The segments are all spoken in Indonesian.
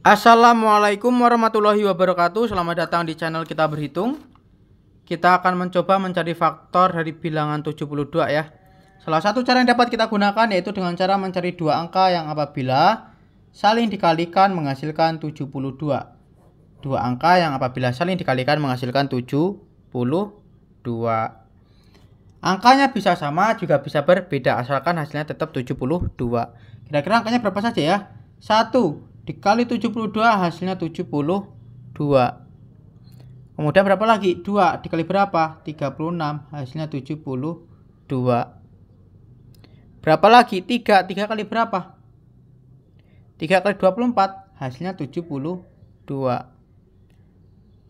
Assalamualaikum warahmatullahi wabarakatuh Selamat datang di channel kita berhitung Kita akan mencoba mencari faktor dari bilangan 72 ya Salah satu cara yang dapat kita gunakan yaitu dengan cara mencari dua angka yang apabila saling dikalikan menghasilkan 72 Dua angka yang apabila saling dikalikan menghasilkan 72 Angkanya bisa sama juga bisa berbeda asalkan hasilnya tetap 72 Kira-kira angkanya berapa saja ya 1 dikali 72 hasilnya 72 kemudian berapa lagi 2 dikali berapa 36 hasilnya 72 berapa lagi 3 3 kali berapa 3 kali 24 hasilnya 72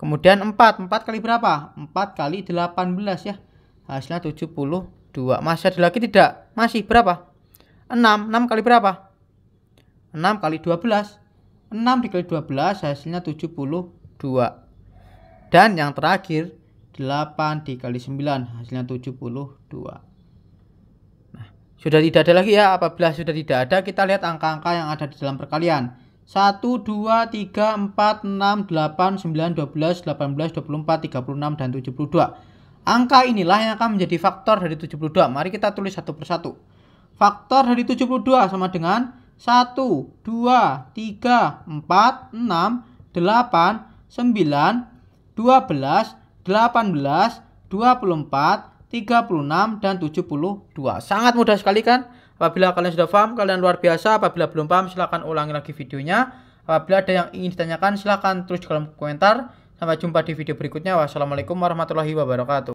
kemudian 4 4 kali berapa 4 kali 18 ya hasilnya 72 masih ada lagi tidak masih berapa 6 6 kali berapa 6 kali 12. 6 dikali 12 hasilnya 72. Dan yang terakhir 8 dikali 9 hasilnya 72. Nah, sudah tidak ada lagi ya. Apabila sudah tidak ada, kita lihat angka-angka yang ada di dalam perkalian. 1, 2, 3, 4, 6, 8, 9, 12, 18, 24, 36, dan 72. Angka inilah yang akan menjadi faktor dari 72. Mari kita tulis satu persatu. Faktor dari 72 sama dengan 1, 2, 3, 4, 6, 8, 9, 12, 18, 24, 36, dan 72. Sangat mudah sekali kan? Apabila kalian sudah paham, kalian luar biasa. Apabila belum paham, silahkan ulangi lagi videonya. Apabila ada yang ingin ditanyakan, silahkan terus di kolom komentar. Sampai jumpa di video berikutnya. Wassalamualaikum warahmatullahi wabarakatuh.